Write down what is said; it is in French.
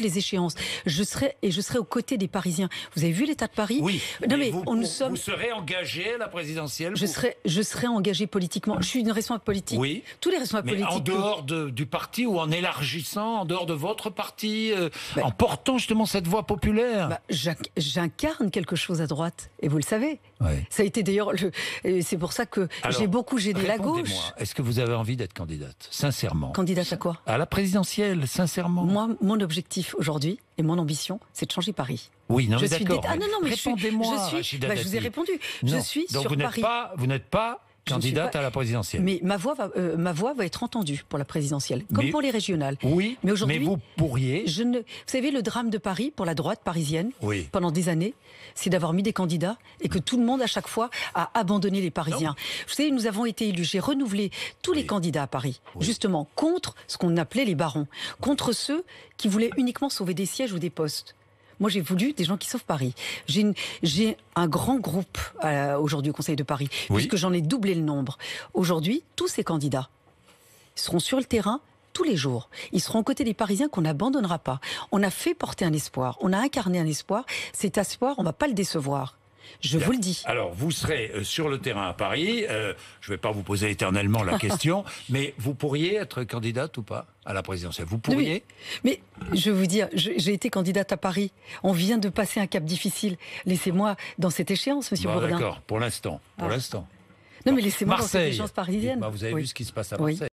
les échéances. Je serai et je serai aux côtés des Parisiens. Vous avez vu l'état de Paris Oui. Non mais, vous, nous sommes. serez engagé à la présidentielle Je serai, je serai engagé politiquement. Je suis une responsable politique. Oui. Tous les responsables mais politiques. En dehors du parti ou en élargissant, en dehors de votre parti, euh, bah. en portant justement cette voix populaire. Bah, j'incarne quelque chose à droite et vous le savez. Ça a été d'ailleurs le. C'est pour ça que j'ai beaucoup gêné la gauche. Est-ce que vous avez envie d'être candidate Sincèrement. Candidate à quoi À la présidentielle, sincèrement. Moi, mon objectif, aujourd'hui et mon ambition, c'est de changer Paris. Oui, non, je suis d'accord. Ah non, non, mais Répondez-moi, je, suis... bah, je vous ai répondu. Je suis Donc sur vous n'êtes Paris. Pas, vous n'êtes pas candidate à la présidentielle. Mais euh, ma voix, va, être entendue pour la présidentielle, comme pour les régionales. Oui, mais, mais vous pourriez. vous savez, le drame de Paris pour la droite parisienne, pendant des années, c'est d'avoir mis des candidats et que tout le monde, à chaque fois, a abandonné les Parisiens. Vous savez, nous avons été élus, j'ai renouvelé tous les candidats à Paris, justement, contre ce qu'on appelait les barons, contre ceux qui voulaient uniquement sauver des sièges ou des postes. Moi, j'ai voulu des gens qui sauvent Paris. J'ai un grand groupe euh, aujourd'hui au Conseil de Paris, puisque j'en ai doublé le nombre. Aujourd'hui, tous ces candidats seront sur le terrain tous les jours. Ils seront aux côtés des Parisiens qu'on n'abandonnera pas. On a fait porter un espoir, on a incarné un espoir. Cet espoir, on ne va pas le décevoir. Je vous le dis. Alors, vous serez euh, sur le terrain à Paris. Euh, je ne vais pas vous poser éternellement la question, mais vous pourriez être candidate ou pas à la présidentielle Vous pourriez Mais je vous dire, j'ai été candidate à Paris. On vient de passer un cap difficile. Laissez-moi dans cette échéance, monsieur Bourdin. D'accord, pour l'instant. Pour ah. l'instant. Non, mais laissez-moi dans cette échéance parisienne. Bah, vous avez vu ce qui se passe à Marseille.